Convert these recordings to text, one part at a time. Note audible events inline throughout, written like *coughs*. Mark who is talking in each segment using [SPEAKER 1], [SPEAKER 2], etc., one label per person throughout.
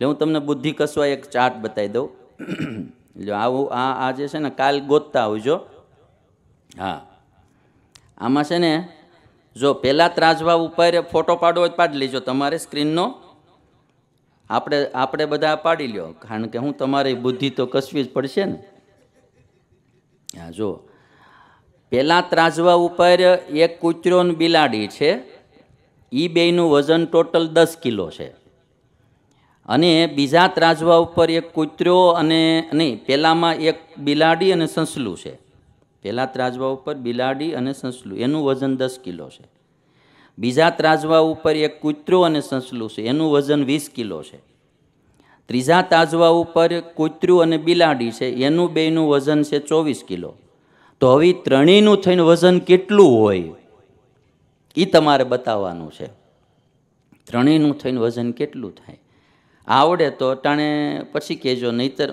[SPEAKER 1] એટલે હું તમને બુદ્ધિ કસવા એક ચાર્ટ બતાવી દઉં એટલે આવું આ આ જે છે ને કાલ ગોતતા આવજો હા આમાં છે ને જો પહેલાં ત્રાજવા ઉપર ફોટો પાડવો હોય પાડી લેજો તમારે સ્ક્રીનનો આપણે આપણે બધા પાડી લ્યો કારણ કે હું તમારી બુદ્ધિ તો કસવી જ પડશે ને હા જો પહેલાં ત્રાજવા ઉપર એક કૂતરો બિલાડી છે એ બેયનું વજન ટોટલ દસ કિલો છે અને બીજા ત્રાજવા ઉપર એક કૂતરો અને નહીં પહેલાંમાં એક બિલાડી અને સંસલું છે પહેલાં ત્રાજવા ઉપર બિલાડી અને સંસલું એનું વજન દસ કિલો છે બીજા ત્રાજવા ઉપર એક કૂતરો અને સંસલું છે એનું વજન વીસ કિલો છે ત્રીજા તાજવા ઉપર કૂતરું અને બિલાડી છે એનું બેનું વજન છે ચોવીસ કિલો તો હવે ત્રણેયનું થઈને વજન કેટલું હોય એ તમારે બતાવવાનું છે ત્રણેયનું થઈને વજન કેટલું થાય આવડે તો ટાણે પછી કહેજો નહીતર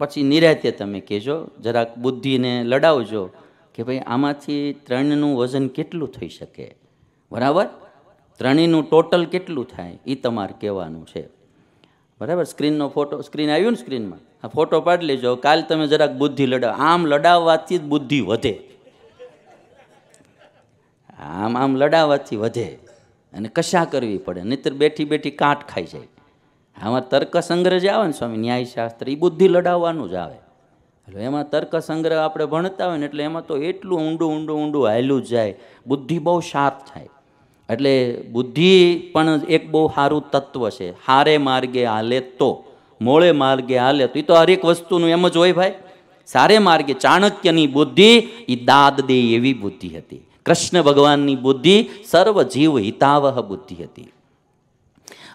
[SPEAKER 1] પછી નિરાતે તમે કહેજો જરાક બુદ્ધિને લડાવજો કે ભાઈ આમાંથી ત્રણનું વજન કેટલું થઈ શકે બરાબર ત્રણેયનું ટોટલ કેટલું થાય એ તમારે કહેવાનું છે બરાબર સ્ક્રીનનો ફોટો સ્ક્રીન આવ્યું ને સ્ક્રીનમાં આ ફોટો પાડી લેજો કાલ તમે જરાક બુદ્ધિ લડાવ આમ લડાવવાથી જ બુદ્ધિ વધે આમ આમ લડાવવાથી વધે અને કશા કરવી પડે નહીતર બેઠી બેઠી કાંટ ખાઈ જાય આમાં તર્કસંગ્રહ જે આવે ને સ્વામી ન્યાયશાસ્ત્ર એ બુદ્ધિ લડાવવાનું જ આવે એટલે એમાં તર્કસંગ્રહ આપણે ભણતા હોય ને એટલે એમાં તો એટલું ઊંડું ઊંડું ઊંડું હાયલું જાય બુદ્ધિ બહુ શાર્પ થાય એટલે બુદ્ધિ પણ એક બહુ સારું તત્વ છે હારે માર્ગે હાલે તો મોળે માર્ગે હાલે તો એ તો હરેક વસ્તુનું એમ જ હોય ભાઈ સારે માર્ગે ચાણક્યની બુદ્ધિ એ દાદ દે એવી બુદ્ધિ હતી કૃષ્ણ ભગવાનની બુદ્ધિ સર્વ જીવ હિતાવહ બુદ્ધિ હતી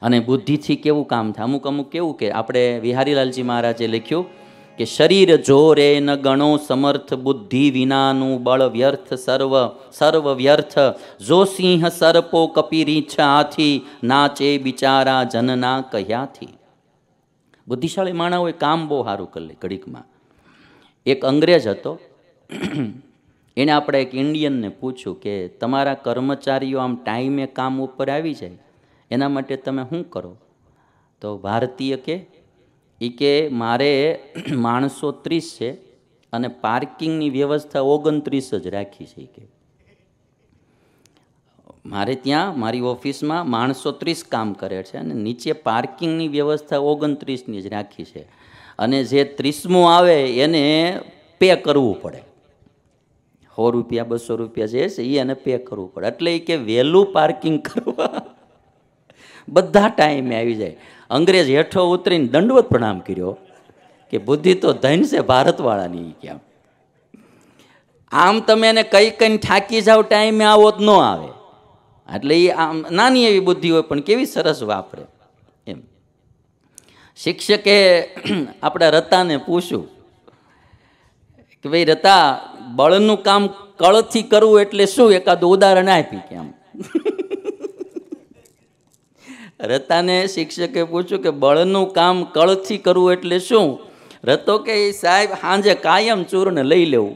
[SPEAKER 1] અને બુદ્ધિથી કેવું કામ થાય અમુક અમુક કેવું કે આપણે વિહારીલાલજી મહારાજે લખ્યું કે શરીર જો રે ન ગણો સમર્થ બુદ્ધિ વિનાનું બળ વ્યર્થ સર્વ સર્વ વ્યર્થ જો સિંહ સર્પો કપીરીછ હાથી નાચે બિચારા જનના કહ્યાથી બુદ્ધિશાળી માણાઓએ કામ બહુ સારું કરી ઘડીકમાં એક અંગ્રેજ હતો એને આપણે એક ઇન્ડિયનને પૂછ્યું કે તમારા કર્મચારીઓ આમ ટાઈમે કામ ઉપર આવી જાય એના માટે તમે શું કરો તો ભારતીય કે એ કે મારે *clears throat* માણસો ત્રીસ છે અને પાર્કિંગની વ્યવસ્થા ઓગણત્રીસ જ રાખી છે કે મારે ત્યાં મારી ઓફિસમાં માણસો ત્રીસ કામ કરે છે અને નીચે પાર્કિંગની વ્યવસ્થા ઓગણત્રીસની જ રાખી છે અને જે ત્રીસમો આવે એને પે કરવું પડે સો રૂપિયા બસો રૂપિયા જે છે એ એને પે કરવું પડે એટલે એ કે વહેલું પાર્કિંગ *laughs* કરવા બધા ટાઈમે આવી જાય અંગ્રેજ હેઠો ઉતરીને દંડવત પ્રણામ કર્યો કે બુદ્ધિ તો ધન છે ભારતવાળાની કેમ આમ તમે એને કઈ કઈ થાકી જાઓ ટાઈમે આવો જ ન આવે એટલે એ આમ નાની એવી બુદ્ધિ હોય પણ કેવી સરસ વાપરે એમ શિક્ષકે *clears throat* આપણા રતાને પૂછ્યું કે ભાઈ રતા બળનું કામ કળથી કરવું એટલે શું એકાદું ઉદાહરણ આપી કે આમ રતાને શિક્ષકે પૂછ્યું કે બળનું કામ કળથી કરવું એટલે શું રતો કે સાહેબ સાંજે કાયમ ચૂરને લઈ લેવું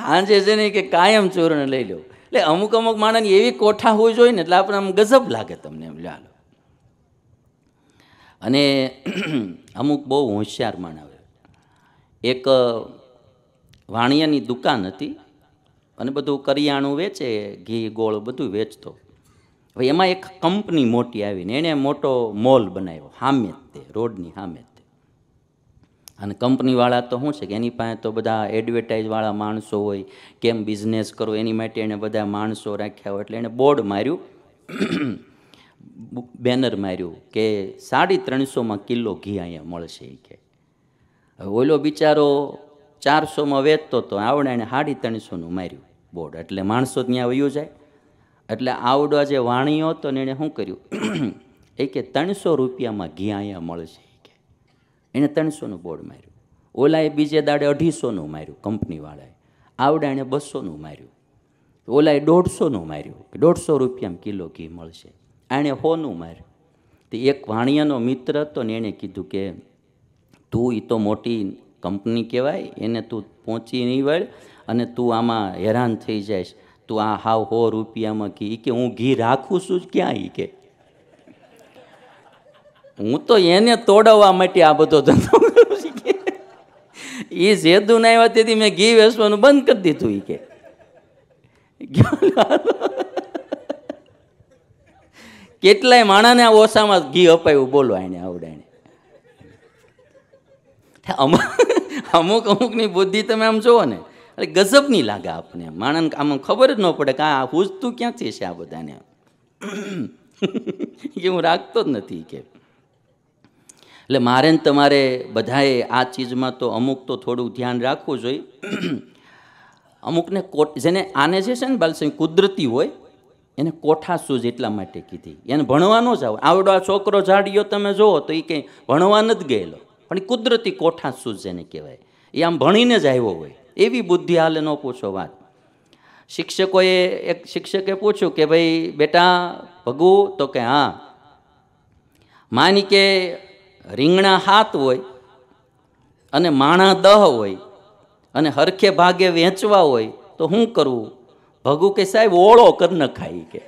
[SPEAKER 1] સાંજે છે ને કે કાયમ ચૂરને લઈ લેવું એટલે અમુક અમુક માણસની એવી કોઠા હોવી જોઈએ ને એટલે આપણે આમ ગજબ લાગે તમને એમ ચાલો અને અમુક બહુ હોશિયાર માણસ એક વાણિયાની દુકાન હતી અને બધું કરિયાણું વેચે ઘી ગોળ બધું વેચતો હવે એમાં એક કંપની મોટી આવીને એણે મોટો મોલ બનાવ્યો હામે તે રોડની હામે તે અને કંપનીવાળા તો શું છે કે એની પાસે તો બધા એડવર્ટાઇઝવાળા માણસો હોય કેમ બિઝનેસ કરો એની માટે એણે બધા માણસો રાખ્યા હોય એટલે એણે બોર્ડ માર્યું બેનર *coughs* માર્યું કે સાડી ત્રણસોમાં કિલો ઘી અહીંયા મળશે કે ઓલો બિચારો ચારસોમાં વેચતો હતો આવડે એને સાડી ત્રણસોનું માર્યું બોર્ડ એટલે માણસો ત્યાં વયું જાય એટલે આવડો જે વાણીયો હતો ને એણે શું કર્યું *clears throat* એ કે ત્રણસો રૂપિયામાં ઘી અહીંયા મળશે કે એણે ત્રણસોનું બોર્ડ માર્યું ઓલાએ બીજે દાડે અઢીસોનું માર્યું કંપનીવાળાએ આવડે એણે બસોનું માર્યું ઓલાએ દોઢસોનું માર્યું કે દોઢસો રૂપિયામાં કિલો ઘી મળશે એણે હોનું માર્યું તે એક વાણિયાનો મિત્ર હતો ને એણે કીધું કે તું એ તો મોટી કંપની કહેવાય એને તું પહોંચી નહીં વળ અને તું આમાં હેરાન થઈ જઈશ તું આ હાવ હો રૂપિયામાં ઘી કે હું ઘી રાખું છું જ ક્યાં એ કે હું તો એને તોડવવા માટે આ બધો ધંધો એ સેદુ ના આવ્યા તેથી મેં ઘી વેસવાનું બંધ કરી દીધું એ કે કેટલાય માણાને ઓછામાં ઘી અપાયું બોલો એને આવડાને અમારે અમુક અમુકની બુદ્ધિ તમે આમ જુઓ ને એટલે ગજબની લાગે આપણને માણસ આમ ખબર જ ન પડે કે આ હુજતું ક્યાંથી છે આ બધાને *coughs* કે હું રાખતો જ નથી કે એટલે મારે ને તમારે બધાએ આ ચીજમાં તો અમુક તો થોડું ધ્યાન રાખવું જોઈએ *coughs* અમુકને કોટ જેને આને જે છે ને બાલસિંહ કુદરતી હોય એને કોઠા કોઠાસૂઝ એટલા માટે કીધી એને ભણવાનો જ આવે આવડો આ છોકરો ઝાડિયો તમે જુઓ તો એ કંઈ ભણવા નથી ગયેલો પણ કુદરતી કોઠાસૂઝ જેને કહેવાય એ આમ ભણીને જ આવ્યો હોય એવી બુદ્ધિ હાલે ન પૂછો વાત શિક્ષકોએ એક શિક્ષકે પૂછ્યું કે ભાઈ બેટા ભગવું તો કે હા માની કે રીંગણા હાથ હોય અને માણા દહ હોય અને હરખે ભાગે વેચવા હોય તો શું કરવું ભગવું કે સાહેબ ઓળો કર નખાય કે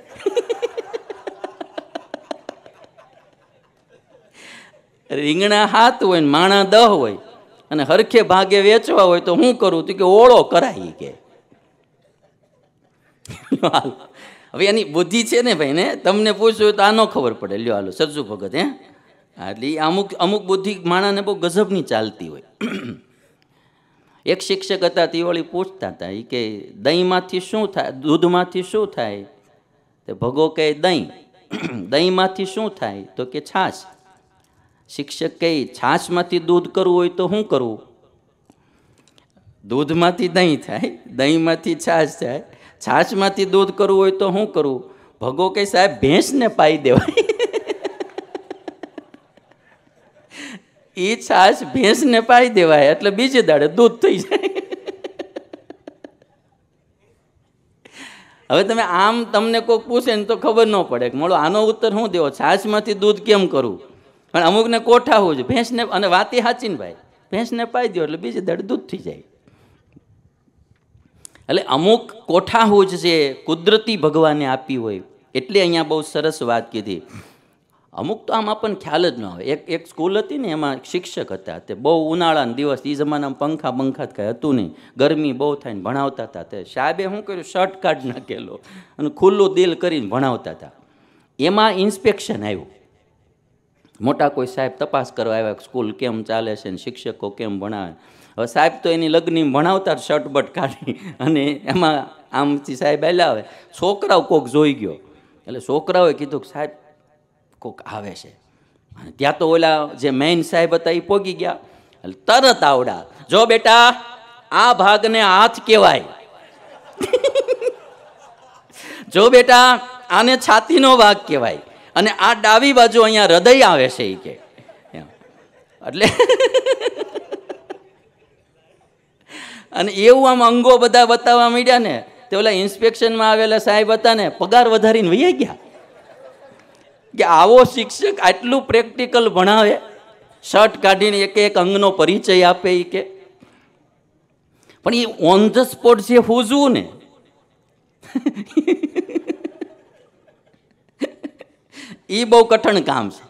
[SPEAKER 1] રીંગણા હાથ હોય ને માણા દહ હોય અને હરખે ભાગે વેચવા હોય તો હું કરું તું કે ઓળો કરાય કે હવે એની બુદ્ધિ છે ને ભાઈ ને તમને પૂછ્યું તો આનો ખબર પડે લ્યો હાલો સરજુ ભગત હે એટલે અમુક અમુક બુદ્ધિ માણાને બહુ ગજબની ચાલતી હોય *clears throat* એક શિક્ષક હતા તે વળી પૂછતા હતા એ કે દહીંમાંથી શું થાય દૂધમાંથી શું થાય તો ભગો કહે દહીં *clears throat* દહીંમાંથી શું થાય તો કે છાશ શિક્ષક કહે છાશમાંથી દૂધ કરવું હોય તો શું કરવું દૂધમાંથી દહીં થાય દહીંમાંથી છાશ થાય છાશમાંથી દૂધ કરવું હોય તો શું કરવું ભગો કે સાહેબ ભેંસને પાઈ દેવાય એ *laughs* છાશ ભેંસને પાઈ દેવાય એટલે બીજે દાડે દૂધ થઈ જાય હવે તમે આમ તમને કોઈ પૂછે ને તો ખબર ન પડે કે મળો આનો ઉત્તર શું દેવો છાશમાંથી દૂધ કેમ કરવું પણ અમુકને કોઠાવું છે ભેંસને અને વાતી હાચીને ભાઈ ભેંસને પાઈ દો એટલે બીજે દડ દૂધ થઈ જાય એટલે અમુક કોઠાહુજ છે કુદરતી ભગવાને આપી હોય એટલે અહીંયા બહુ સરસ વાત કીધી અમુક તો આમ આપણને ખ્યાલ જ ન આવે એક એક સ્કૂલ હતી ને એમાં શિક્ષક હતા તે બહુ ઉનાળાના દિવસ એ જમાનામાં પંખા પંખા જ કાંઈ હતું નહીં ગરમી બહુ થાય ને ભણાવતા હતા તે સાહેબે શું કર્યું શર્ટ કાઢ નાખેલો અને ખુલ્લું દિલ કરીને ભણાવતા હતા એમાં ઇન્સ્પેક્શન આવ્યું મોટા કોઈ સાહેબ તપાસ કરવા આવ્યા સ્કૂલ કેમ ચાલે છે ને શિક્ષકો કેમ ભણાવે હવે સાહેબ તો એની લગ્ન ભણાવતા શર્ટબટ કાઢી અને એમાં આમથી સાહેબ આવેલા આવે છોકરાઓ કોક જોઈ ગયો એટલે છોકરાઓએ કીધું કે સાહેબ કોક આવે છે અને ત્યાં તો ઓલા જે મેઇન સાહેબ હતા એ પોગી ગયા એટલે તરત આવડા જો બેટા આ ભાગને હાથ કહેવાય *laughs* જો બેટા આને છાતીનો ભાગ કહેવાય અને આ ડાબી બાજુ અહીંયા હૃદય આવે છે એ કે એટલે અને એવું આમ અંગો બધા બતાવવા માંડ્યા ને તે ઓલા ઇન્સ્પેક્શનમાં આવેલા સાહેબ હતા ને પગાર વધારીને વૈયા ગયા કે આવો શિક્ષક આટલું પ્રેક્ટિકલ ભણાવે શર્ટ કાઢીને એક એક અંગનો પરિચય આપે એ કે પણ એ ઓન ધ સ્પોટ જે હોજવું ને એ બહુ કઠણ કામ છે